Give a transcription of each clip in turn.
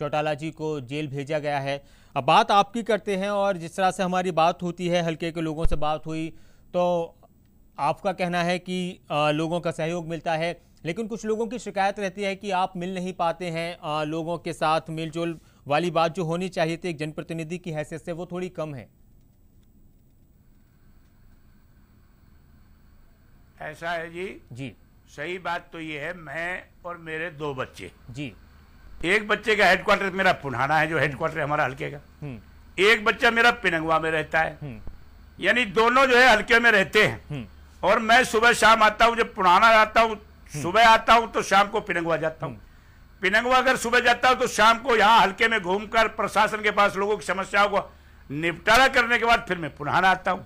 चौटाला जी को जेल भेजा गया है अब बात आपकी करते हैं और जिस तरह से हमारी बात होती है हल्के के लोगों से बात हुई तो आपका कहना है कि लोगों का सहयोग मिलता है लेकिन कुछ लोगों की शिकायत रहती है कि आप मिल नहीं पाते हैं लोगों के साथ मिलजुल वाली बात जो होनी चाहिए थी एक जनप्रतिनिधि की हैसियत से वो थोड़ी कम है ऐसा है जी जी सही बात तो ये है मैं और मेरे दो बच्चे जी एक बच्चे का हेडक्वार्टर मेरा पुनाना है जो हेडक्वार्टर हमारा हल्के का हम्म। एक बच्चा मेरा पिनंगवा में रहता है हम्म। यानी दोनों जो है हल्के में रहते हैं हम्म। और मैं सुबह शाम आता हूँ जब पुनाना आता हूँ सुबह आता हूँ तो शाम को पिनंगवा जाता हूँ पिनंगवा अगर सुबह जाता हूँ तो शाम को यहाँ हल्के में घूमकर प्रशासन के पास लोगों की समस्याओं को निपटारा करने के बाद फिर मैं पुनहाना आता हूँ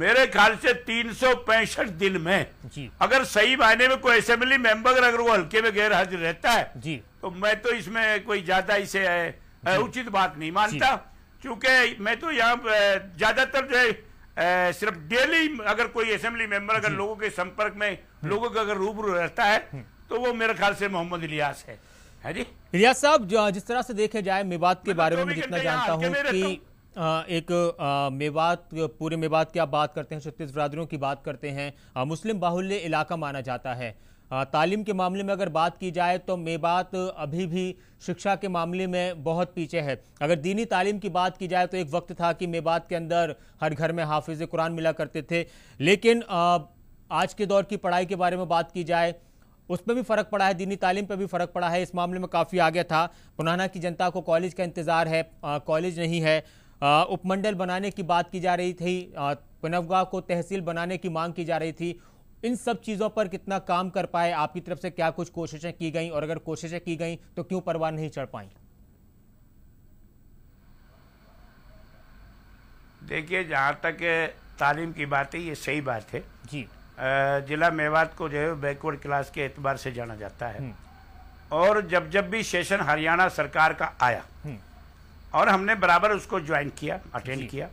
मेरे ख्याल से तीन दिन में जी। अगर सही मायने में कोई असेंबली मेंबर अगर वो हल्के में गैर हाजिर रहता है जी। तो मैं तो इसमें कोई ज्यादा इसे उचित बात नहीं मानता क्योंकि मैं तो यहाँ ज्यादातर जो है सिर्फ डेली अगर कोई असेंबली मेंबर अगर लोगों के संपर्क में हम्म। लोगों का अगर रूबरू रहता है हम्म। तो वो मेरे ख्याल से मोहम्मद इलियास है जी रियाज साहब जिस तरह से देखे जाए मेवात के बारे में जितना जानता हूँ एक मेवात पूरे मेवात की आप बात करते हैं छत्तीस बरदरों की बात करते हैं मुस्लिम बाहुल्य इलाका माना जाता है तालीम के मामले में अगर बात की जाए तो मेवात अभी भी शिक्षा के मामले में बहुत पीछे है अगर दीनी तालीम की बात की जाए तो एक वक्त था कि मेवात के अंदर हर घर में हाफिज कुरान मिला करते थे लेकिन आज के दौर की पढ़ाई के बारे में बात की जाए उस पर भी फ़र्क पड़ा है दीनी तालीम पर भी फ़र्क पड़ा है इस मामले में काफ़ी आगे था पुनाना की जनता को कॉलेज का इंतज़ार है कॉलेज नहीं है उपमंडल बनाने की बात की जा रही थी पनवगा को तहसील बनाने की मांग की जा रही थी इन सब चीज़ों पर कितना काम कर पाए आपकी तरफ से क्या कुछ कोशिशें की गई और अगर कोशिशें की गई तो क्यों परवाह नहीं चढ़ पाई देखिए जहाँ तक तालीम की बात है ये सही बात है जी जिला मेवात को जो है बैकवर्ड क्लास के एतबार से जाना जाता है हम्म। और जब जब भी सेशन हरियाणा सरकार का आया हम्म। और हमने बराबर उसको ज्वाइन किया अटेंड किया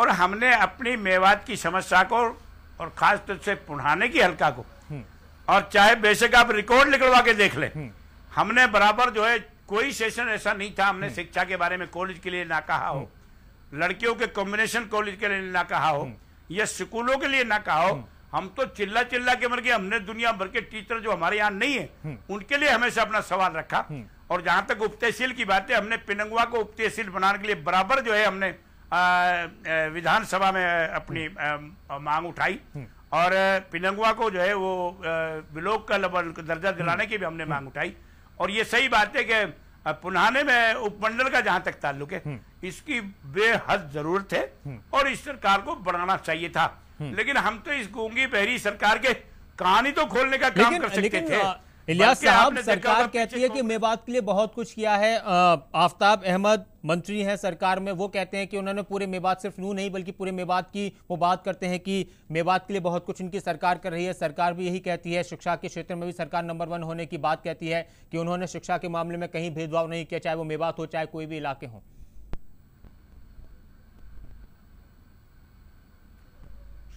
और हमने अपनी मेवात की समस्या को और खास तौर से पुढ़ाने की हल्का को हम्म। और चाहे बेशक आप रिकॉर्ड निकलवा के देख ले हम्म। हमने बराबर जो है कोई सेशन ऐसा नहीं था हमने हम्म। शिक्षा के बारे में कॉलेज के लिए ना कहा हो लड़कियों के कॉम्बिनेशन कॉलेज के लिए ना कहा हो या स्कूलों के लिए ना कहा हो हम तो चिल्ला चिल्ला के मर गए हमने दुनिया भर के टीचर जो हमारे यहाँ नहीं है उनके लिए हमेशा अपना सवाल रखा और जहां तक उपतहसील की बात है हमने पिनंगवा को उपतहसील बनाने के लिए बराबर जो है हमने विधानसभा में अपनी आ, मांग उठाई हम्म। और पिनंगवा को जो है वो ब्लॉक का दर्जा हम्म। दिलाने की भी हमने मांग हम्म। उठाई और ये सही बात है कि पुनहाने में उपमंडल का जहां तक ताल्लुक है इसकी बेहद जरूरत है और इस सरकार को बढ़ाना चाहिए था लेकिन हम तो इस गूंगी बहरी सरकार के कहानी तो खोलने का काम कर सकते थे इलियास साहब सरकार कहती है कि मेवात के लिए बहुत कुछ किया है आफ्ताब अहमद मंत्री हैं सरकार में वो कहते हैं कि उन्होंने पूरे मेवात सिर्फ नू नहीं बल्कि पूरे मेवात की वो बात करते हैं कि मेवात के लिए बहुत कुछ उनकी सरकार कर रही है सरकार भी यही कहती है शिक्षा के क्षेत्र में भी सरकार नंबर वन होने की बात कहती है कि उन्होंने शिक्षा के मामले में कहीं भेदभाव नहीं किया चाहे वो मेवात हो चाहे कोई भी इलाके हों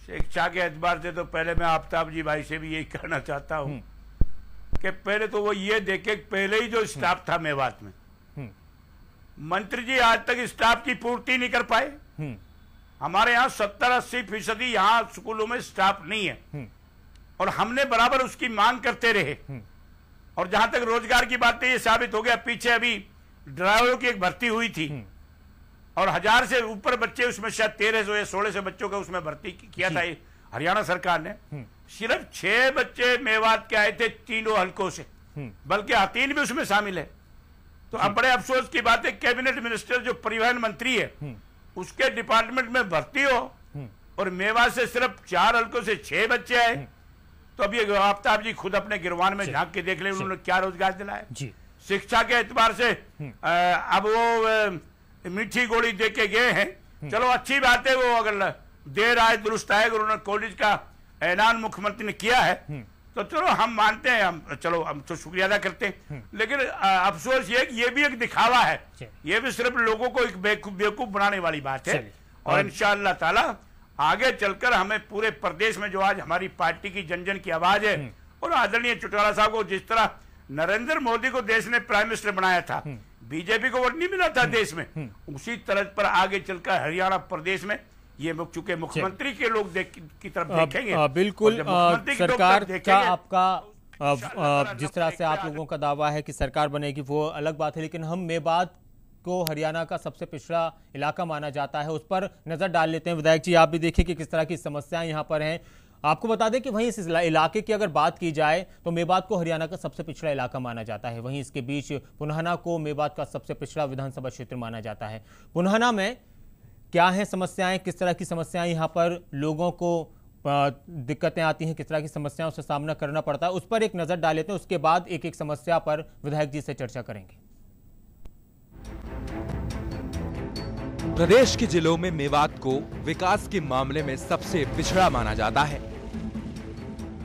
शिक्षा के एतबार से तो पहले मैं आफ्ताब जी भाई से भी यही कहना चाहता हूँ हम्म। कि पहले तो वो ये देखे पहले ही जो स्टाफ था मेवात में हम्म। मंत्री जी आज तक स्टाफ की पूर्ति नहीं कर पाए हम्म। हमारे यहाँ सत्तर अस्सी फीसदी यहाँ स्कूलों में स्टाफ नहीं है हम्म। और हमने बराबर उसकी मांग करते रहे और जहां तक रोजगार की बात ये साबित हो गया पीछे अभी ड्राइवरों की एक भर्ती हुई थी और हजार से ऊपर बच्चे उसमें शायद तेरह सौ या सोलह सौ बच्चों का उसमें भर्ती किया था हरियाणा सरकार ने सिर्फ छह बच्चे मेवात के आए थे तीनों हलकों से हम्म। बल्कि अतीन भी उसमें शामिल है तो अब हम्म। बड़े अफसोस की बात है कैबिनेट मिनिस्टर जो परिवहन मंत्री है हम्म। उसके डिपार्टमेंट में भर्ती हो और मेवा से सिर्फ चार हल्कों से छह बच्चे आए तो अब ये आफ्ताब जी खुद अपने गिरवान में झांक के देख ले उन्होंने क्या रोजगार दिलाया शिक्षा के एतबार से आ, अब वो मीठी गोली दे के गए हैं चलो अच्छी बात है वो अगर देर आए दुरुस्त आए उन्होंने कॉलेज का ऐलान मुख्यमंत्री ने किया है हम्म। तो चलो हम मानते हैं हम चलो हम तो शुक्रिया अदा करते हैं हम्म। लेकिन अफसोस ये ये भी एक दिखावा है ये भी सिर्फ लोगों को एक बेवकूफ बनाने वाली बात है और इन ताला आगे चलकर हमें पूरे प्रदेश में जो आज हमारी पार्टी की जन जन की आवाज है हम्म। और आदरणीय चुटाला साहब को जिस तरह नरेंद्र मोदी को देश ने प्राइम मिनिस्टर बनाया था बीजेपी को वोट नहीं मिला था देश में उसी तरह पर आगे चलकर हरियाणा प्रदेश में ये चूंकि मुख्यमंत्री के लोग देख, की तरफ देखेंगे आ, बिल्कुल सरकार क्या आपका आ, जिस तरह से आप लोगों का दावा है कि सरकार बनेगी वो अलग बात है लेकिन हम मेवात को हरियाणा का सबसे पिछड़ा इलाका माना जाता है उस पर नजर डाल लेते हैं विधायक जी आप भी देखिए कि किस तरह की समस्याएं यहाँ पर हैं आपको बता दें कि वहीं इस इलाके की अगर बात की जाए तो मेवात को हरियाणा का सबसे पिछड़ा इलाका माना जाता है वहीं इसके बीच पुनहना को मेवात का सबसे पिछड़ा विधानसभा क्षेत्र माना जाता है पुनहना में क्या हैं समस्याएं किस तरह की समस्याएं यहाँ पर लोगों को दिक्कतें आती हैं किस तरह की समस्याओं से सामना करना पड़ता है उस पर एक नज़र डाल लेते हैं उसके बाद एक एक समस्या पर विधायक जी से चर्चा करेंगे प्रदेश के जिलों में मेवात को विकास के मामले में सबसे पिछड़ा माना जाता है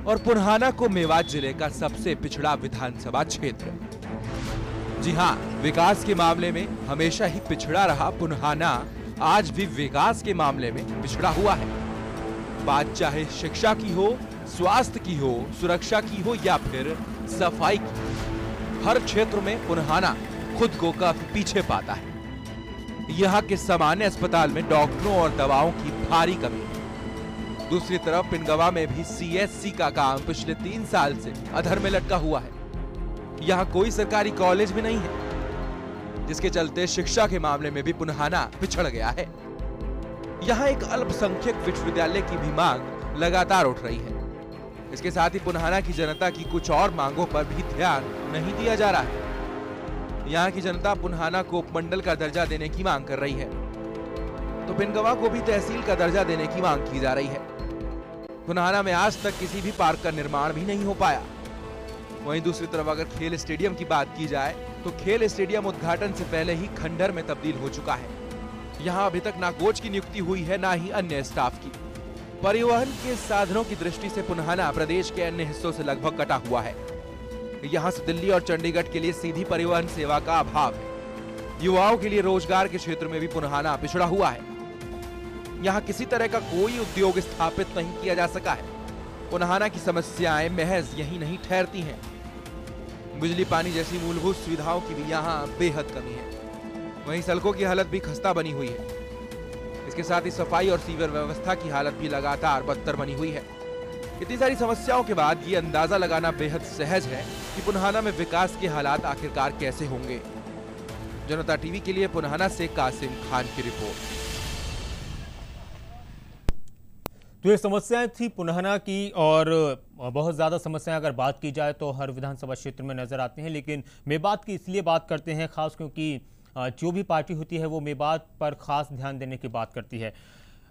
और पुनहाना को मेवात जिले का सबसे पिछड़ा विधानसभा क्षेत्र जी हाँ विकास के मामले में हमेशा ही पिछड़ा रहा पुनहाना आज भी विकास के मामले में पिछड़ा हुआ है बात चाहे शिक्षा की हो स्वास्थ्य की हो सुरक्षा की हो या फिर सफाई की हर क्षेत्र में पुनहाना खुद को काफी पीछे पाता है यहाँ के सामान्य अस्पताल में डॉक्टरों और दवाओं की भारी कमी है दूसरी तरफ पिनगवा में भी सीएससी का काम पिछले तीन साल से अधर में लटका हुआ है यहाँ कोई सरकारी कॉलेज भी नहीं है जिसके चलते शिक्षा के मामले में भी पुनहाना पिछड़ गया है यहाँ एक अल्पसंख्यक विश्वविद्यालय की भी मांग लगातार उठ रही है इसके साथ ही पुनहाना की जनता की कुछ और मांगों पर भी ध्यान नहीं दिया जा रहा है यहाँ की जनता पुनहाना को उपमंडल का दर्जा देने की मांग कर रही है तो पिनगवा को भी तहसील का दर्जा देने की मांग की जा रही है पुनहाना में आज तक किसी भी पार्क का निर्माण भी नहीं हो पाया वहीं दूसरी तरफ अगर खेल स्टेडियम की बात की जाए तो खेल स्टेडियम उद्घाटन से पहले ही खंडर में तब्दील हो चुका है यहाँ अभी तक ना कोच की नियुक्ति हुई है ना ही अन्य स्टाफ की परिवहन के साधनों की दृष्टि से पुनहाना प्रदेश के अन्य हिस्सों से लगभग कटा हुआ है यहाँ से दिल्ली और चंडीगढ़ के लिए सीधी परिवहन सेवा का अभाव है युवाओं के लिए रोजगार के क्षेत्र में भी पुनहाना पिछड़ा हुआ है यहाँ किसी तरह का कोई उद्योग स्थापित नहीं किया जा सका है पुनहाना की समस्याएं महज यही नहीं ठहरती हैं बिजली पानी जैसी मूलभूत सुविधाओं की भी यहाँ बेहद कमी है वहीं सड़कों की हालत भी खस्ता बनी हुई है इसके साथ ही सफाई और सीवर व्यवस्था की हालत भी लगातार बदतर बनी हुई है इतनी सारी समस्याओं के बाद ये अंदाजा लगाना बेहद सहज है कि पुनहाना में विकास के हालात आखिरकार कैसे होंगे जनता टीवी के लिए पुनहाना से कासिम खान की रिपोर्ट तो ये समस्याएं थी पुनहना की और बहुत ज़्यादा समस्याएं अगर बात की जाए तो हर विधानसभा क्षेत्र में नज़र आती हैं लेकिन मेवात की इसलिए बात करते हैं खास क्योंकि जो भी पार्टी होती है वो मेवात पर खास ध्यान देने की बात करती है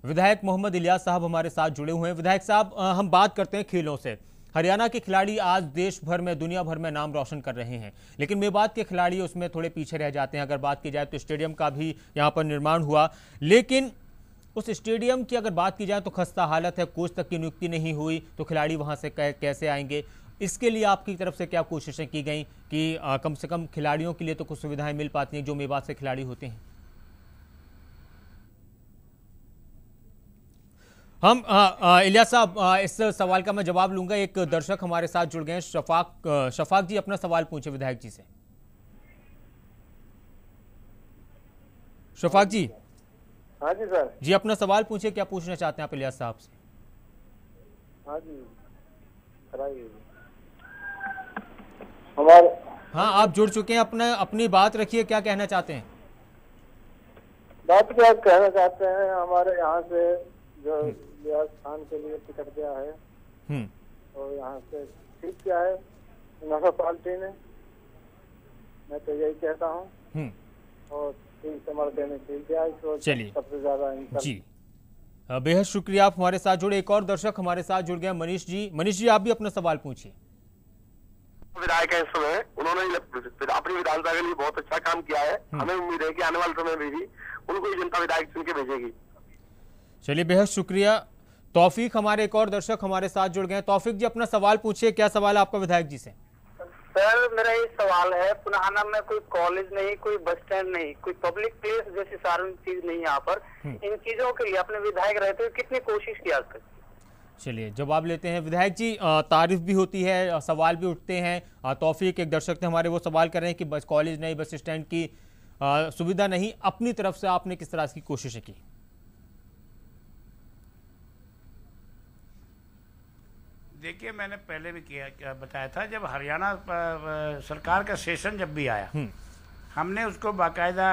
विधायक मोहम्मद इलियास साहब हमारे साथ जुड़े हुए हैं विधायक साहब हम बात करते हैं खेलों से हरियाणा के खिलाड़ी आज देश भर में दुनिया भर में नाम रोशन कर रहे हैं लेकिन मेवात के खिलाड़ी उसमें थोड़े पीछे रह जाते हैं अगर बात की जाए तो स्टेडियम का भी यहाँ पर निर्माण हुआ लेकिन उस स्टेडियम की अगर बात की जाए तो खस्ता हालत है कोच तक की नियुक्ति नहीं हुई तो खिलाड़ी वहाँ से कैसे आएंगे इसके लिए आपकी तरफ से क्या कोशिशें की गई कि आ, कम से कम खिलाड़ियों के लिए तो कुछ सुविधाएं मिल पाती हैं जो मेवात से खिलाड़ी होते हैं हम इलिया साहब इस सवाल का मैं जवाब लूंगा एक दर्शक हमारे साथ जुड़ गए शफाक शफाक शफाक जी अपना सवाल पूछे विधायक जी से शफाक जी हाँ जी सर जी अपना सवाल पूछिए क्या पूछना चाहते हैं आप इलियास साहब से हाँ जी हाँ आप जुड़ चुके हैं अपने अपनी बात रखिए क्या कहना चाहते हैं बात क्या कहना चाहते हैं हमारे यहाँ से जो हम्म। लियाज के लिए टिकट दिया है हम्म। और यहाँ से ठीक क्या है नफा पार्टी ने मैं तो यही कहता हूँ हम्म। और चलिए जी बेहद शुक्रिया आप हमारे साथ जुड़े एक और दर्शक हमारे साथ जुड़ गए मनीष जी मनीष जी आप भी अपना सवाल पूछिए विधायक है इस समय उन्होंने अपनी विधानसभा के लिए बहुत अच्छा काम किया है हम्म। हमें उम्मीद है कि आने वाले समय में भी उनको जनता विधायक चुन के भेजेगी चलिए बेहद शुक्रिया तौफीक हमारे एक और दर्शक हमारे साथ जुड़ गए तौफीक जी अपना सवाल पूछिए क्या सवाल है आपका विधायक जी से सर मेरा ये सवाल है पुनहाना में कोई कॉलेज नहीं कोई बस स्टैंड नहीं कोई पब्लिक प्लेस जैसी सारी चीज नहीं यहाँ पर हम्म। इन चीजों के लिए अपने विधायक रहते हुए कितनी कोशिश की आज तक चलिए जवाब लेते हैं विधायक जी तारीफ भी होती है सवाल भी उठते हैं तोफीक एक दर्शक थे हमारे वो सवाल कर रहे हैं कि बस कॉलेज नहीं बस स्टैंड की सुविधा नहीं अपनी तरफ से आपने किस तरह की कोशिशें की देखिए मैंने पहले भी किया बताया था जब हरियाणा सरकार का सेशन जब भी आया हम्म। हमने उसको बाकायदा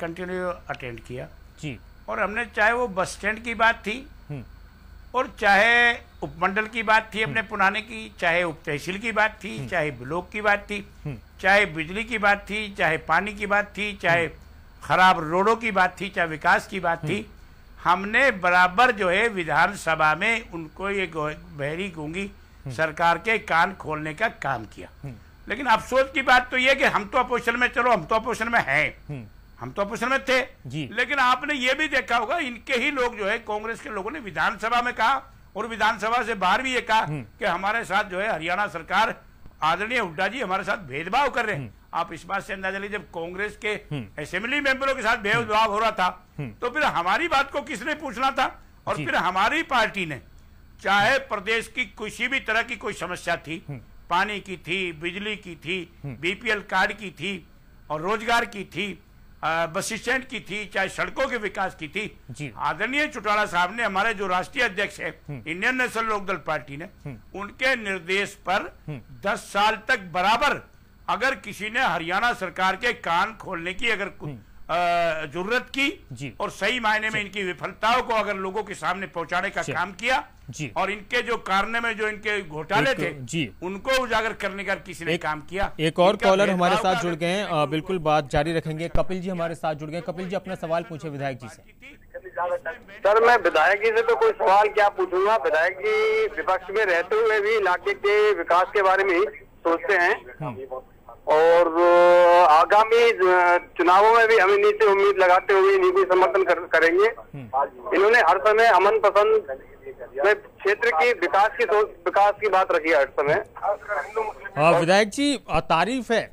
कंटिन्यू अटेंड किया जी और हमने चाहे वो बस स्टैंड की बात थी हम्म। और चाहे उपमंडल की बात थी अपने हम्म। पुराने की चाहे उप तहसील की बात थी चाहे ब्लॉक की बात थी चाहे बिजली की बात थी चाहे पानी की बात थी चाहे खराब रोडों की बात थी चाहे विकास की बात थी हमने बराबर जो है विधानसभा में उनको ये बहरी गूंगी हम्म। सरकार के कान खोलने का काम किया हम्म। लेकिन अफसोस की बात तो यह कि हम तो अपोजिशन में चलो हम तो अपोजिशन में हैं हम्म। हम तो अपोजिशन में थे लेकिन आपने ये भी देखा होगा इनके ही लोग जो है कांग्रेस के लोगों ने विधानसभा में कहा और विधानसभा से बाहर भी ये कहा कि हमारे साथ जो है हरियाणा सरकार आदरणीय हुड्डा जी हमारे साथ भेदभाव कर रहे हैं आप इस बात से अंदाजा लीजिए जब कांग्रेस के असेंबली हम्म। मेंबरों के साथ भेदभाव हो रहा था हम्म। तो फिर हमारी बात को किसने पूछना था और फिर हमारी पार्टी ने चाहे प्रदेश की किसी भी तरह की कोई समस्या थी हम्म। पानी की थी बिजली की थी बीपीएल कार्ड की थी और रोजगार की थी बस स्टैंड की थी चाहे सड़कों के विकास की थी आदरणीय चुटाला साहब ने हमारे जो राष्ट्रीय अध्यक्ष है इंडियन नेशनल लोकदल पार्टी ने उनके निर्देश पर 10 साल तक बराबर अगर किसी ने हरियाणा सरकार के कान खोलने की अगर हम्म। जरूरत की और सही मायने में इनकी विफलताओं को अगर लोगों के सामने पहुंचाने का काम किया जी और इनके जो कारने में जो इनके घोटाले थे जी उनको उजागर करने का किसी ने काम किया एक और कॉलर हमारे साथ जुड़ गए बिल्कुल बात जारी रखेंगे कपिल जी हमारे साथ जुड़ गए कपिल जी अपना सवाल पूछे विधायक जी से सर मैं विधायक जी से तो कोई सवाल क्या पूछूंगा विधायक जी विपक्ष में रहते हुए भी इलाके के विकास के बारे में सोचते हैं हम्म। और आगामी चुनावों में भी हम इन्हीं से उम्मीद लगाते हुए इन्हीं को समर्थन कर, करेंगे हम्म। इन्होंने हर समय अमन पसंद में क्षेत्र की विकास की सोच विकास की बात रखी है हर समय विधायक जी तारीफ है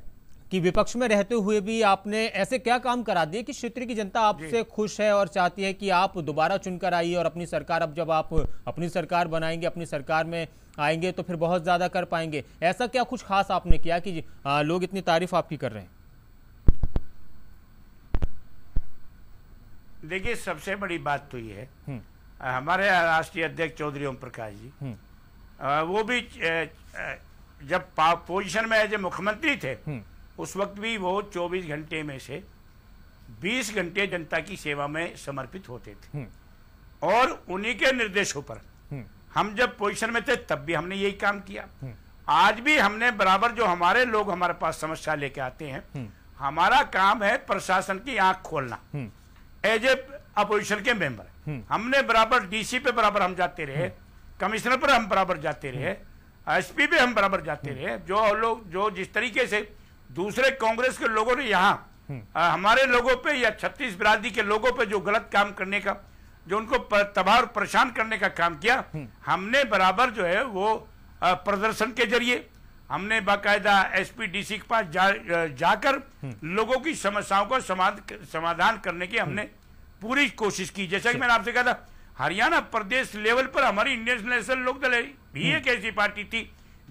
कि विपक्ष में रहते हुए भी आपने ऐसे क्या काम करा दिए कि क्षेत्र की जनता आपसे खुश है और चाहती है कि आप दोबारा चुनकर आइए और अपनी सरकार अब जब आप अपनी सरकार बनाएंगे अपनी सरकार में आएंगे तो फिर बहुत ज़्यादा कर पाएंगे ऐसा क्या कुछ खास आपने किया कि आ, लोग इतनी तारीफ आपकी कर रहे हैं देखिए सबसे बड़ी बात तो ये है हम्म। हमारे राष्ट्रीय अध्यक्ष चौधरी ओम प्रकाश जी हम्म। वो भी जब पोजीशन में एज ए मुख्यमंत्री थे हम्म। उस वक्त भी वो 24 घंटे में से 20 घंटे जनता की सेवा में समर्पित होते थे और उन्हीं के निर्देशों पर हम जब पोजीशन में थे तब भी हमने यही काम किया हम्म। आज भी हमने बराबर जो हमारे लोग हमारे पास समस्या लेके आते हैं हम्म। हमारा काम है प्रशासन की आंख खोलना एज ए अपोजिशन के मेंबर हम्म। हमने बराबर डीसी पे बराबर हम जाते रहे कमिश्नर पर हम बराबर जाते रहे एसपी पे हम बराबर जाते रहे जो लोग जो जिस तरीके से दूसरे कांग्रेस के लोगों ने यहाँ हमारे लोगों पे या छत्तीस बिरादरी के लोगों पे जो गलत काम करने का जो उनको तबाह परेशान करने का काम किया हम्म। हमने बराबर जो है वो प्रदर्शन के जरिए हमने बाकायदा एसपीडीसी के पास जा, जाकर हम्म। लोगों की समस्याओं को समाधान करने की हमने हम्म। पूरी कोशिश की जैसा कि अच्छा। मैंने आपसे कहा था हरियाणा प्रदेश लेवल पर हमारी इंडियन नेशनल लोकदल भी एक ऐसी पार्टी थी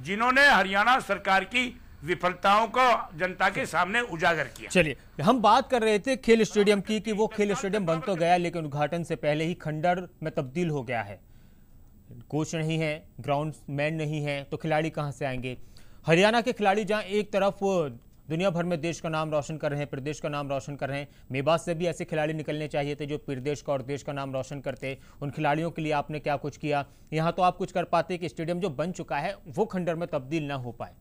जिन्होंने हरियाणा सरकार की विफलताओं को जनता के सामने उजागर किया चलिए हम बात कर रहे थे खेल स्टेडियम की कि वो खेल स्टेडियम बन तो गया लेकिन उद्घाटन से पहले ही खंडर में तब्दील हो गया है कोच नहीं है ग्राउंड मैन नहीं है तो खिलाड़ी कहाँ से आएंगे हरियाणा के खिलाड़ी जहाँ एक तरफ दुनिया भर में देश का नाम रोशन कर रहे हैं प्रदेश का नाम रोशन कर रहे हैं मेवास से भी ऐसे खिलाड़ी निकलने चाहिए थे जो प्रदेश का और देश का नाम रोशन करते उन खिलाड़ियों के लिए आपने क्या कुछ किया यहाँ तो आप कुछ कर पाते कि स्टेडियम जो बन चुका है वो खंडर में तब्दील ना हो पाए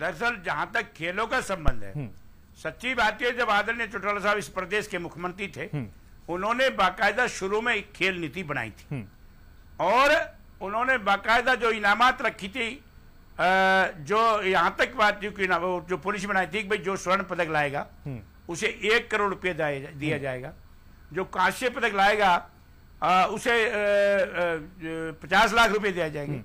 दरअसल जहां तक खेलों का संबंध है हम्म। सच्ची बात यह जब आदरणीय चौटाला साहब इस प्रदेश के मुख्यमंत्री थे हम्म। उन्होंने बाकायदा शुरू में एक खेल नीति बनाई थी हम्म। और उन्होंने बाकायदा जो इनामत रखी थी जो यहां तक बात थी जो पुलिस बनाई थी कि भाई जो स्वर्ण पदक लाएगा उसे एक करोड़ रुपये दिया जाएगा जो कांस्य पदक लाएगा उसे पचास लाख रुपए दिया जाएंगे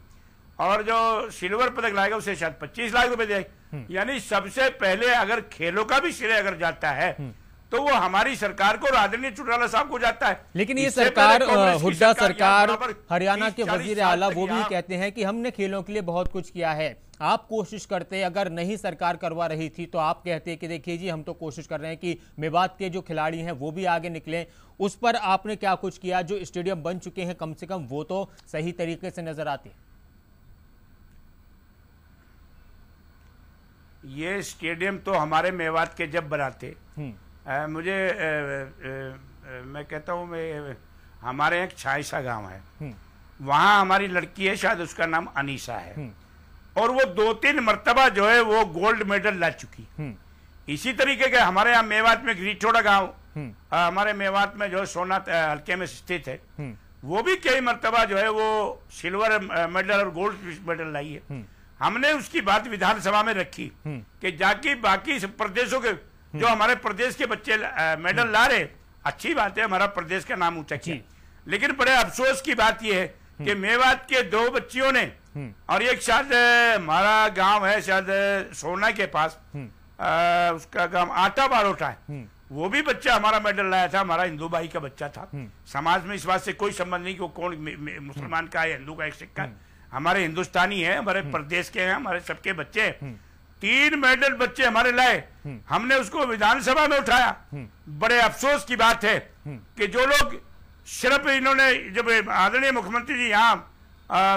और जो सिल्वर पदक लाएगा उसे शायद पच्चीस लाख रुपए देगा हम्म। यानी सबसे पहले अगर खेलों का भी श्रेय अगर जाता है हम्म। तो वो हमारी सरकार को आदरणीय चुटाला साहब को जाता है लेकिन ये सरकार हुड्डा सरकार, हरियाणा के वजीर आला वो भी कहते हैं कि हमने खेलों के लिए बहुत कुछ किया है आप कोशिश करते अगर नहीं सरकार करवा रही थी तो आप कहते कि देखिए जी हम तो कोशिश कर रहे हैं कि मेवात के जो खिलाड़ी हैं वो भी आगे निकले उस पर आपने क्या कुछ किया जो स्टेडियम बन चुके हैं कम से कम वो तो सही तरीके से नजर आते हैं ये स्टेडियम तो हमारे मेवात के जब बनाते हम्म। मुझे ए, ए, ए, मैं कहता हूँ हमारे एक छाईसा गांव है हम्म। वहाँ हमारी लड़की है शायद उसका नाम अनीसा है हम्म। और वो दो तीन मरतबा जो है वो गोल्ड मेडल ला चुकी इसी तरीके के हमारे यहाँ मेवात में ग्रीठोड़ा गांव हमारे मेवात में जो है सोना हल्के में स्थित है वो भी कई मरतबा जो है वो सिल्वर मेडल और गोल्ड मेडल लाई है हमने उसकी बात विधानसभा में रखी हम्म। कि जाके बाकी प्रदेशों के हम्म। जो हमारे प्रदेश के बच्चे मेडल हम्म। ला रहे अच्छी बात है हमारा प्रदेश का नाम ऊंचा किया लेकिन बड़े अफसोस की बात यह है कि मेवात के दो बच्चियों ने और एक शायद हमारा गांव है शायद सोना के पास आ, उसका गांव आटा बारोटा है वो भी बच्चा हमारा मेडल लाया था हमारा हिंदू भाई का बच्चा था समाज में इस बात से कोई संबंध नहीं कि वो कौन मुसलमान का है हिंदू का एक सिक्का है हमारे हिंदुस्तानी है हमारे हम्म। प्रदेश के हैं हमारे सबके बच्चे हम्म। तीन मेडल बच्चे हमारे लाए हम्म। हमने उसको विधानसभा में उठाया बड़े अफसोस की बात है कि जो लोग सिर्फ इन्होंने जब आदरणीय मुख्यमंत्री जी यहाँ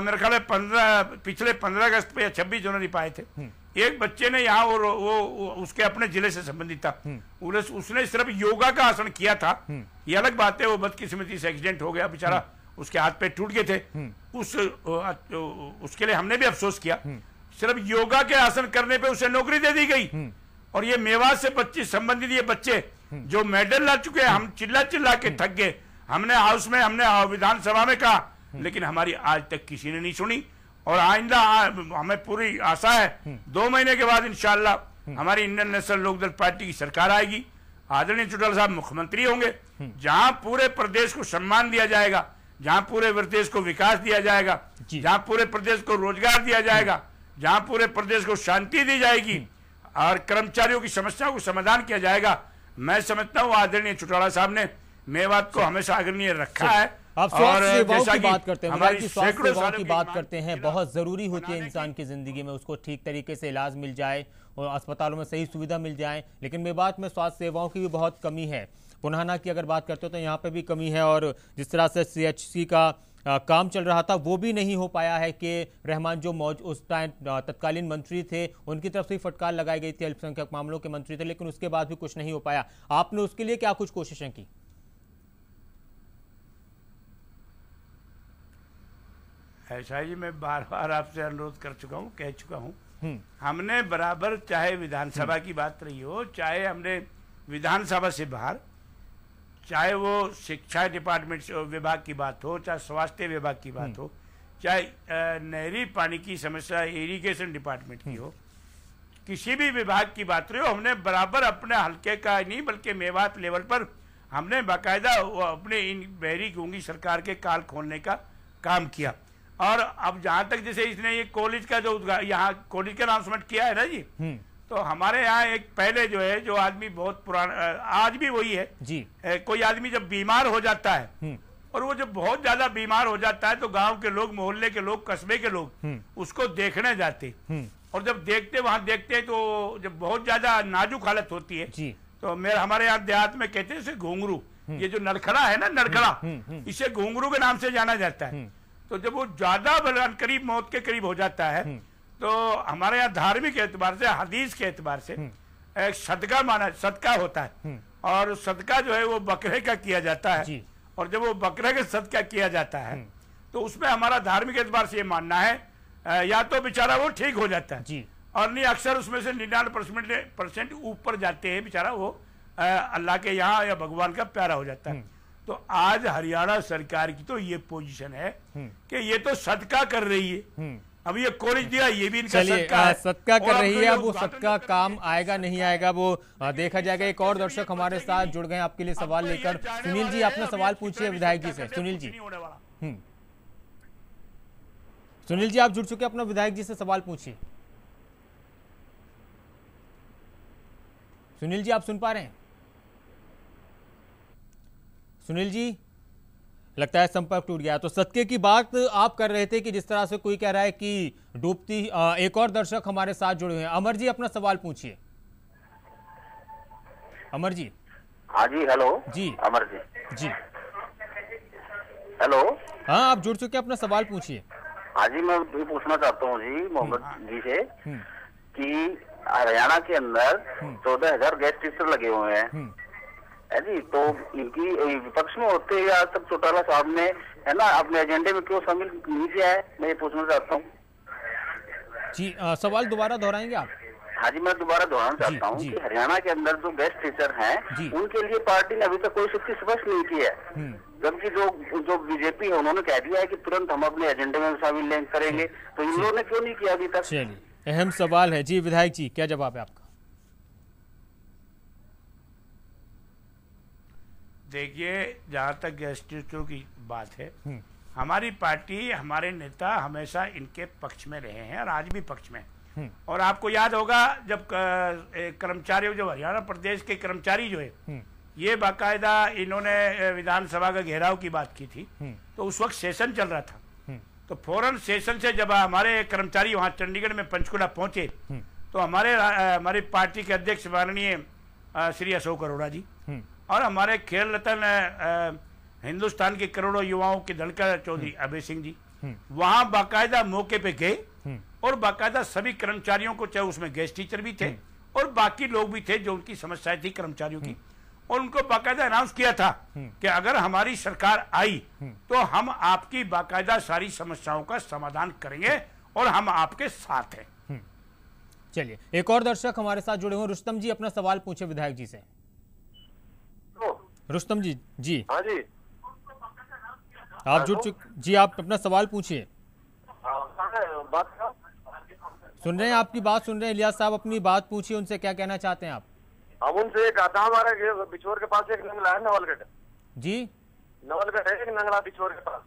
मेरे ख्याल पंद्रह पिछले पंद्रह अगस्त पे या छब्बीस जनवरी पाए थे एक बच्चे ने यहाँ वो, वो उसके अपने जिले से संबंधित था उसने सिर्फ योगा का आसन किया था ये अलग बात है वो बदकिस्मती से एक्सीडेंट हो गया बेचारा उसके हाथ पे टूट गए थे हम्म। उस उसके लिए हमने भी अफसोस किया हम्म। सिर्फ योगा के आसन करने पे उसे नौकरी दे दी गई हम्म। और ये मेवा से बच्चे संबंधित ये बच्चे जो मेडल ला चुके हैं हम चिल्ला चिल्ला के थक गए हमने हाउस में हमने विधानसभा में कहा लेकिन हमारी आज तक किसी ने नहीं सुनी और आइंदा हमें पूरी आशा है दो महीने के बाद इनशाला हमारी इंडियन नेशनल लोकदल पार्टी की सरकार आएगी आदरणीय चुटाल साहब मुख्यमंत्री होंगे जहां पूरे प्रदेश को सम्मान दिया जाएगा जहां पूरे प्रदेश को विकास दिया जाएगा जहां पूरे प्रदेश को रोजगार दिया जाएगा जहां पूरे प्रदेश को शांति दी जाएगी और कर्मचारियों की समस्याओं को समाधान किया जाएगा मैं समझता हूँ आदरणीय चुटाला साहब ने मेवात को हमेशा आदरणीय रखा है आप स्वास्थ्य सेवाओं की बात करते हैं हमारी स्वास्थ्य सेवाओं की बात करते हैं बहुत ज़रूरी होती है इंसान की ज़िंदगी में उसको ठीक तरीके से इलाज मिल जाए और अस्पतालों में सही सुविधा मिल जाए लेकिन मेवात में स्वास्थ्य सेवाओं की भी बहुत कमी है पुनाना की अगर बात करते हो तो यहाँ पर भी कमी है और जिस तरह से सी का काम चल रहा था वो भी नहीं हो पाया है कि रहमान जो मौज उस टाइम तत्कालीन मंत्री थे उनकी तरफ से फटकार लगाई गई थी अल्पसंख्यक मामलों के मंत्री थे लेकिन उसके बाद भी कुछ नहीं हो पाया आपने उसके लिए क्या कुछ कोशिशें की ऐसा ही मैं बार बार आपसे अनुरोध कर चुका हूँ कह चुका हूँ हम्म। हमने बराबर चाहे विधानसभा की बात रही हो चाहे हमने विधानसभा से बाहर चाहे वो शिक्षा डिपार्टमेंट विभाग की बात हो चाहे स्वास्थ्य विभाग की बात हम्म। हो चाहे नहरी पानी की समस्या इरिगेशन डिपार्टमेंट की हम्म। हो किसी भी विभाग की बात रही हो हमने बराबर अपने हल्के का नहीं बल्कि मेवात लेवल पर हमने बाकायदा अपने इन बहरी गूंगी सरकार के काल खोलने का काम किया और अब जहां तक जैसे इसने ये कॉलेज का जो यहाँ कॉलेज का अनाउंसमेंट किया है ना जी हम्म। तो हमारे यहाँ एक पहले जो है जो आदमी बहुत पुराना आज भी वही है जी कोई आदमी जब बीमार हो जाता है हम्म। और वो जब बहुत ज्यादा बीमार हो जाता है तो गांव के लोग मोहल्ले के लोग कस्बे के लोग हम्म। उसको देखने जाते हम्म। और जब देखते वहां देखते हैं तो जब बहुत ज्यादा नाजुक हालत होती है जी। तो मेरे हमारे यहाँ देहात में कहते हैं इसे घुंगरू ये जो नरखड़ा है ना नरखड़ा इसे घुंगरू के नाम से जाना जाता है तो जब वो ज्यादा करीब मौत के करीब हो जाता है तो हमारे यहाँ धार्मिक एतबार से हदीस के एतबार से हम्म। एक सदका माना सदका होता है हम्म। और सदका जो है वो बकरे का किया जाता है और जब वो बकरे का सदका किया जाता है हम्म। तो उसमें हमारा धार्मिक एतबार से ये मानना है या तो बेचारा वो ठीक हो जाता है जी। और नहीं अक्सर उसमें से निन्यानवे परसेंट ऊपर जाते हैं बेचारा वो अल्लाह के यहाँ या भगवान का प्यारा हो जाता है तो आज हरियाणा सरकार की तो ये पोजीशन है कि ये तो सदका कर रही है अब ये कॉलेज दिया ये भी इनका सदका है सदका कर रही है वो सदका काम आएगा नहीं आएगा वो तो देखा जाएगा एक और दर्शक हमारे साथ जुड़ गए आपके लिए सवाल लेकर सुनील जी आपने सवाल पूछिए विधायक जी से सुनील जी हम्म। सुनील जी आप जुड़ चुके अपना विधायक जी से सवाल पूछिए सुनील जी आप सुन पा रहे हैं सुनील जी लगता है संपर्क टूट गया तो सदके की बात आप कर रहे थे कि जिस तरह से कोई कह रहा है कि डूबती एक और दर्शक हमारे साथ जुड़े हुए हैं अमर जी अपना सवाल पूछिए अमर जी हाँ जी हेलो जी अमर जी जी हेलो हाँ आप जुड़ चुके अपना सवाल पूछिए हाँ जी मैं भी पूछना चाहता हूँ जी मोहम्मद हम्म। जी से हम्म। कि हरियाणा के अंदर हम्म। चौदह हजार गैस टीचर लगे हुए हैं है जी तो इनकी विपक्ष में होते आज तक चौटाला साहब ने है ना अपने एजेंडे में क्यों शामिल नहीं किया है मैं ये पूछना चाहता हूँ जी आ, सवाल दोबारा दोहराएंगे आप हाँ जी मैं दोबारा दोहराना चाहता हूँ कि हरियाणा के अंदर जो बेस्ट टीचर हैं उनके लिए पार्टी ने अभी तक कोई शक्ति स्पष्ट नहीं की है हम्म। जबकि जो जो बीजेपी है उन्होंने कह दिया है कि तुरंत हम अपने एजेंडे में शामिल करेंगे तो इन लोगों ने क्यों नहीं किया अभी तक अहम सवाल है जी विधायक जी क्या जवाब है आपका देखिए जहाँ तक गैस्टिस्टों की बात है हम्म। हमारी पार्टी हमारे नेता हमेशा इनके पक्ष में रहे हैं और आज भी पक्ष में हम्म। और आपको याद होगा जब कर्मचारियों जब हरियाणा प्रदेश के कर्मचारी जो है हम्म। ये बाकायदा इन्होंने विधानसभा का घेराव की बात की थी तो उस वक्त सेशन चल रहा था तो फौरन सेशन से जब हमारे कर्मचारी वहां चंडीगढ़ में पंचकुला पहुंचे तो हमारे हमारी पार्टी के अध्यक्ष माननीय श्री अशोक अरोड़ा जी और हमारे खेल रतन हिंदुस्तान के करोड़ों युवाओं के धनकर चौधरी हम्म। अभय सिंह जी हम्म। वहां बाकायदा मौके पे गए हम्म। और बाकायदा सभी कर्मचारियों को चाहे उसमें गेस्ट टीचर भी थे और बाकी लोग भी थे जो उनकी समस्याएं थी कर्मचारियों की और उनको बाकायदा अनाउंस किया था कि अगर हमारी सरकार आई तो हम आपकी बाकायदा सारी समस्याओं का समाधान करेंगे और हम आपके साथ हैं चलिए एक और दर्शक हमारे साथ जुड़े हुए रुस्तम जी अपना सवाल पूछे विधायक जी से रुस्तम जी जी हाँ जी आप जुड़ चुके जी आप अपना सवाल पूछिए हाँ, सुन रहे हैं आपकी बात सुन रहे हैं इलियास साहब अपनी बात पूछिए उनसे क्या कहना चाहते हैं आप हम उनसे एक आता हमारे बिछोर के पास एक नंगला है नवलगढ़ जी नवलगढ़ है एक नंगला बिछोर के पास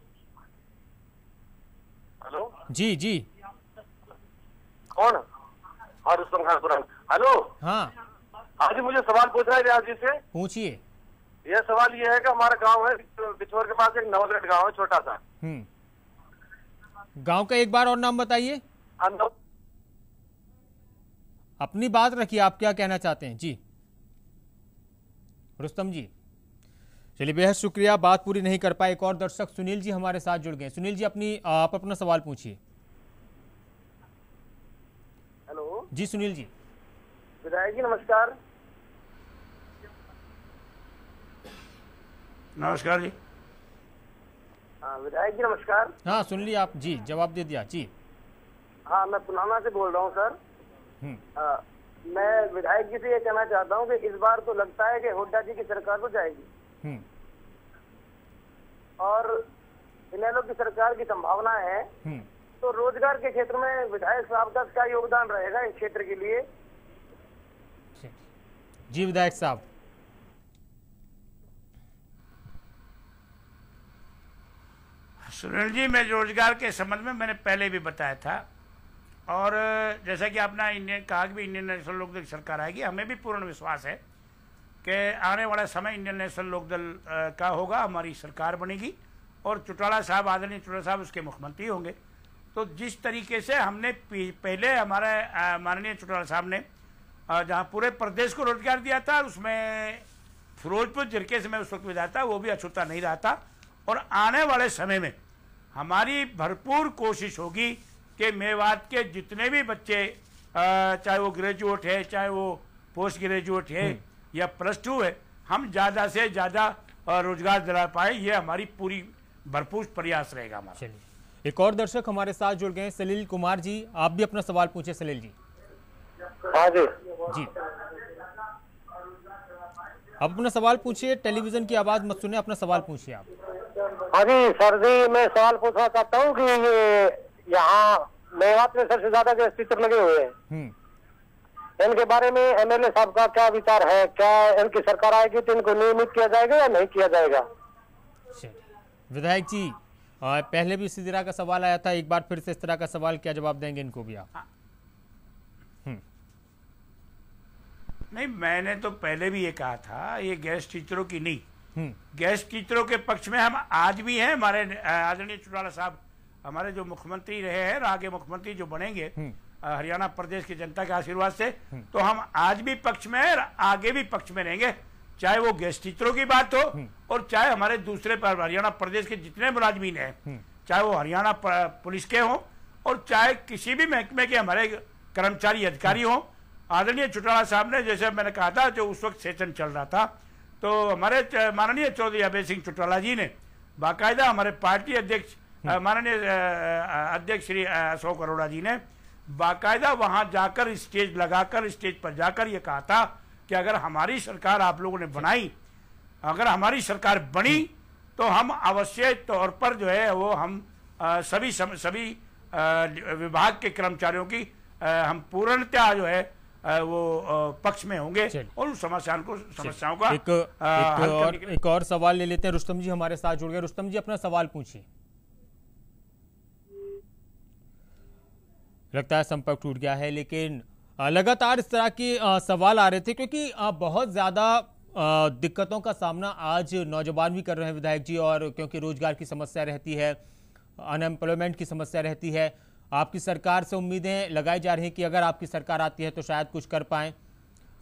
हेलो जी जी कौन हाँ रुस्तम खान हेलो हाँ आज हाँ मुझे सवाल पूछना है रियाज जी से पूछिए यह सवाल यह है कि हमारा गांव है बिछोर के पास एक नवगढ़ गांव है छोटा सा हम्म। गांव का एक बार और नाम बताइए हाँ, अपनी बात रखिए आप क्या कहना चाहते हैं जी रुस्तम जी चलिए बेहद शुक्रिया बात पूरी नहीं कर पाए एक और दर्शक सुनील जी हमारे साथ जुड़ गए सुनील जी अपनी आप अपना सवाल पूछिए हेलो जी सुनील जी विधायक जी नमस्कार नमस्कार जी हाँ, विधायक जी नमस्कार हाँ सुन लिया आप जी जवाब दे दिया जी हाँ मैं पुनाना से बोल रहा हूँ सर आ, हम्म। हाँ, मैं विधायक जी से ये कहना चाहता हूँ कि इस बार तो लगता है कि हुड्डा जी की सरकार तो जाएगी हम्म। और इनैलो की सरकार की संभावना है हम्म। तो रोजगार के क्षेत्र में विधायक साहब का क्या योगदान रहेगा इस क्षेत्र के लिए जी विधायक साहब सुनील जी मैं रोजगार के संबंध में मैंने पहले भी बताया था और जैसा कि आपने इंडियन कहा कि इंडियन नेशनल लोकदल सरकार आएगी हमें भी पूर्ण विश्वास है कि आने वाला समय इंडियन नेशनल लोकदल का होगा हमारी सरकार बनेगी और चुटाला साहब आदरणीय चुटाला साहब उसके मुख्यमंत्री होंगे तो जिस तरीके से हमने पहले हमारे माननीय चुटाला साहब ने जहाँ पूरे प्रदेश को रोजगार दिया था उसमें फिरोजपुर जिरके से मैं उस वक्त भी था वो भी अछूता नहीं रहा था और आने वाले समय में हमारी भरपूर कोशिश होगी कि मेवात के जितने भी बच्चे चाहे वो ग्रेजुएट है चाहे वो पोस्ट ग्रेजुएट है हम्म। या प्लस टू है हम ज़्यादा से ज़्यादा रोजगार दिला पाए ये हमारी पूरी भरपूर प्रयास रहेगा हमारा चलिए एक और दर्शक हमारे साथ जुड़ गए सलील कुमार जी आप भी अपना सवाल पूछे सलील जी हाँ जी जी आप अपना सवाल पूछिए टेलीविजन की आवाज मत सुने अपना सवाल पूछिए आप हाँ जी सर्दी में सवाल पूछना चाहता हूँ कि ये यहाँ मेवात में सबसे ज्यादा जो चित्र लगे हुए हैं हम्म। इनके बारे में एमएलए साहब का क्या विचार है क्या इनकी सरकार आएगी तो इनको नियमित किया जाएगा या नहीं किया जाएगा विधायक जी पहले भी इसी तरह का सवाल आया था एक बार फिर से इस तरह का सवाल क्या जवाब देंगे इनको भी आप हाँ। हम्म। नहीं मैंने तो पहले भी ये कहा था ये गेस्ट टीचरों की नहीं हम्म। गैस टीचरों के पक्ष में हम आज भी हैं हमारे आदरणीय चुटाला साहब हमारे जो मुख्यमंत्री रहे हैं और आगे मुख्यमंत्री जो बनेंगे हम्म। हरियाणा प्रदेश की जनता के आशीर्वाद से हम्म। तो हम आज भी पक्ष में है आगे भी पक्ष में रहेंगे चाहे वो गैस टीचरों की बात हो और चाहे हमारे दूसरे हरियाणा प्रदेश के जितने मुलाजमीन है चाहे वो हरियाणा पुलिस के हों और चाहे किसी भी महकमे के हमारे कर्मचारी अधिकारी हों आदरणीय चुटाला साहब ने जैसे मैंने कहा था जो उस वक्त सेशन चल रहा था तो हमारे माननीय चौधरी अभय सिंह चुटाला जी ने बाकायदा हमारे पार्टी अध्यक्ष हम्म। माननीय अध्यक्ष श्री अशोक अरोड़ा जी ने बाकायदा वहां जाकर स्टेज लगाकर स्टेज पर जाकर ये कहा था कि अगर हमारी सरकार आप लोगों ने बनाई अगर हमारी सरकार बनी हम्म। तो हम अवश्य तौर पर जो है वो हम आ, सभी सभी आ, विभाग के कर्मचारियों की आ, हम पूर्णतया जो है वो पक्ष में होंगे और उस समस्याओं को समस्याओं का एक, एक, और, एक और सवाल ले लेते हैं रुस्तम जी हमारे साथ जुड़ गए रुस्तम जी अपना सवाल पूछिए लगता है संपर्क टूट गया है लेकिन लगातार इस तरह के सवाल आ रहे थे क्योंकि बहुत ज्यादा दिक्कतों का सामना आज नौजवान भी कर रहे हैं विधायक जी और क्योंकि रोजगार की समस्या रहती है अनएम्प्लॉयमेंट की समस्या रहती है आपकी सरकार से उम्मीदें लगाई जा रही हैं कि अगर आपकी सरकार आती है तो शायद कुछ कर पाए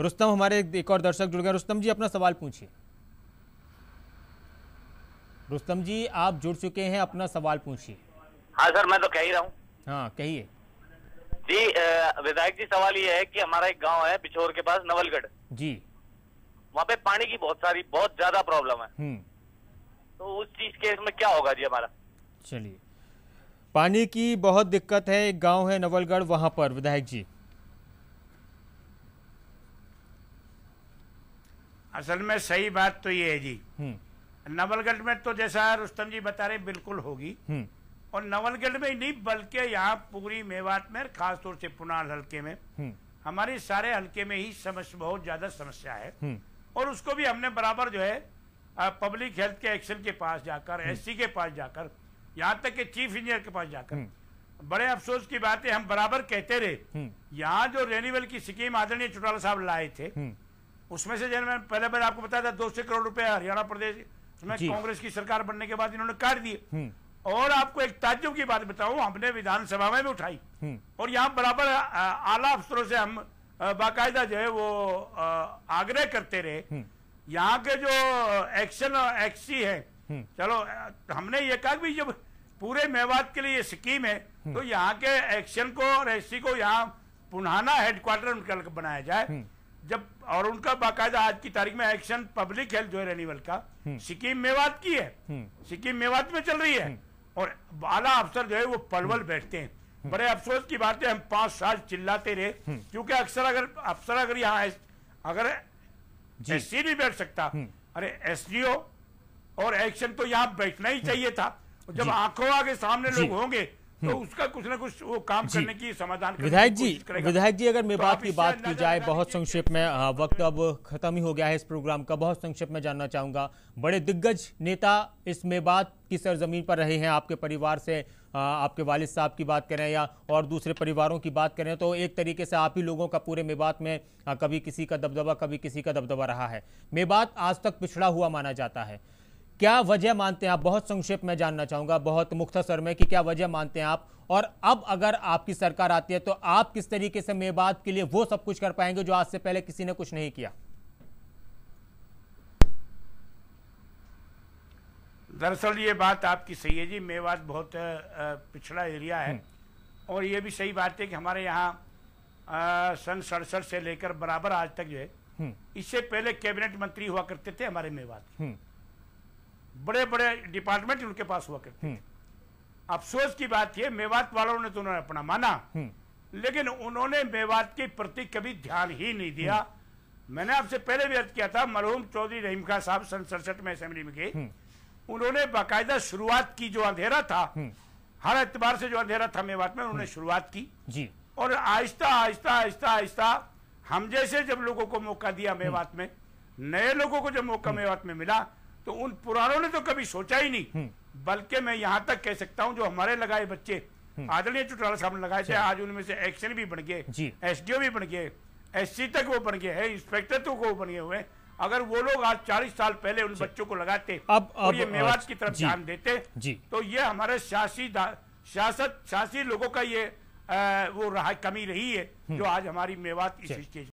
रुस्तम हमारे एक और दर्शक जुड़ गए रुस्तम जी अपना सवाल पूछिए रुस्तम जी आप जुड़ चुके हैं अपना सवाल पूछिए हाँ सर मैं तो कह ही रहा हूँ हाँ कहिए जी विधायक जी सवाल ये है कि हमारा एक गांव है पिछोर के पास नवलगढ़ जी वहाँ पे पानी की बहुत सारी बहुत ज्यादा प्रॉब्लम है हम्म। तो उस चीज के इसमें क्या होगा जी हमारा चलिए पानी की बहुत दिक्कत है एक गांव है नवलगढ़ वहां पर विधायक जी असल में सही बात तो ये है जी हम्म। नवलगढ़ में तो जैसा रुस्तम जी बता रहे बिल्कुल होगी हम्म। और नवलगढ़ में नहीं बल्कि यहाँ पूरी मेवात में खासतौर से पुनाल हल्के में हम्म। हमारे सारे हल्के में ही समस्या बहुत ज्यादा समस्या है और उसको भी हमने बराबर जो है पब्लिक हेल्थ के एक्शन के पास जाकर एससी के पास जाकर यहाँ तक के चीफ इंजीनियर के पास जाकर हम्म। बड़े अफसोस की बात है हम बराबर कहते रहे हम्म। यहाँ जो रेन्यूएल की स्कीम आदरणीय चौटाला साहब लाए थे हम्म। उसमें से जैसे मैंने पहले बार आपको बताया था दो सौ करोड़ रुपए हरियाणा प्रदेश उसमें कांग्रेस की सरकार बनने के बाद इन्होंने काट दिए और आपको एक ताज्जुब की बात बताऊं हमने विधानसभा में भी उठाई और यहाँ बराबर आला अफसरों से हम बाकायदा जो है वो आग्रह करते रहे यहाँ के जो एक्शन एक्सी है चलो हमने ये कहा कि जब पूरे मेवात के लिए स्कीम है हम्म। तो यहाँ के एक्शन को और एस को यहाँ पुनहाना हेडक्वार्टर उनका बनाया जाए हम्म। जब और उनका बाकायदा आज की तारीख में एक्शन पब्लिक हेल्थ जो है रेनिवल का हम्म। सिक्किम मेवात की है सिक्किम मेवात में चल रही है और आला अफसर जो है वो पलवल बैठते हैं बड़े अफसोस की बात है हम पांच साल चिल्लाते रहे क्योंकि अक्सर अगर अफसर अगर यहाँ अगर एस भी बैठ सकता अरे एस और एक्शन तो यहाँ बैठना ही चाहिए था जब आंखों आगे सामने लोग होंगे तो हम्म। उसका कुछ ना कुछ वो काम करने की समाधान विधायक जी विधायक जी अगर मेरे तो बात की बात की जाए बहुत संक्षेप में हाँ, वक्त अब खत्म ही हो गया है इस प्रोग्राम का बहुत संक्षेप में जानना चाहूंगा बड़े दिग्गज नेता इस बात की सरजमीन पर रहे हैं आपके परिवार से हाँ, आपके वालिद साहब की बात करें या और दूसरे परिवारों की बात करें तो एक तरीके से आप ही लोगों का पूरे बात में हाँ, कभी किसी का दबदबा कभी किसी का दबदबा रहा है बात आज तक पिछड़ा हुआ माना जाता है क्या वजह मानते हैं आप बहुत संक्षेप में जानना चाहूंगा बहुत मुख्तसर में कि क्या वजह मानते हैं आप और अब अगर आपकी सरकार आती है तो आप किस तरीके से मेवाद के लिए वो सब कुछ कर पाएंगे जो आज से पहले किसी ने कुछ नहीं किया दरअसल ये बात आपकी सही है जी मेवात बहुत पिछड़ा एरिया है हम्म। और ये भी सही बात है कि हमारे यहाँ सन सड़सठ से लेकर बराबर आज तक जो है हम्म। इससे पहले कैबिनेट मंत्री हुआ करते थे हमारे मेवाद बड़े बड़े डिपार्टमेंट उनके पास हुआ करते हम्म। अफसोस की बात यह मेवात वालों ने तो उन्होंने अपना माना हम्म। लेकिन उन्होंने मेवात के प्रति कभी ध्यान ही नहीं दिया हम्म। मैंने आपसे पहले भी किया था मरहूम चौधरी रहीम खान साहब सन सड़सठ में असेंबली में गए उन्होंने बाकायदा शुरुआत की जो अंधेरा था हर एतबार से जो अंधेरा था मेवात में उन्होंने शुरुआत की जी और आहिस्ता आहिस्ता आहिस्ता आहिस्ता हम जैसे जब लोगों को मौका दिया मेवात में नए लोगों को जब मौका मेवात में मिला तो उन पुरानों ने तो कभी सोचा ही नहीं हम्म। बल्कि मैं यहाँ तक कह सकता हूँ जो हमारे लगाए बच्चे हम्म। आदरणीय चुटाला साहब ने लगाए थे आज उनमें से एक्शन भी बन गए एसडीओ भी बन गए एससी तक वो बन गए हैं इंस्पेक्टर तो वो बने हुए अगर वो लोग आज 40 साल पहले उन बच्चों को लगाते अब, अब और ये मेवाज की तरफ ध्यान देते तो ये हमारे शासी लोगों का ये आ, वो रहा कमी रही है हम्म। जो आज हमारी मेवात की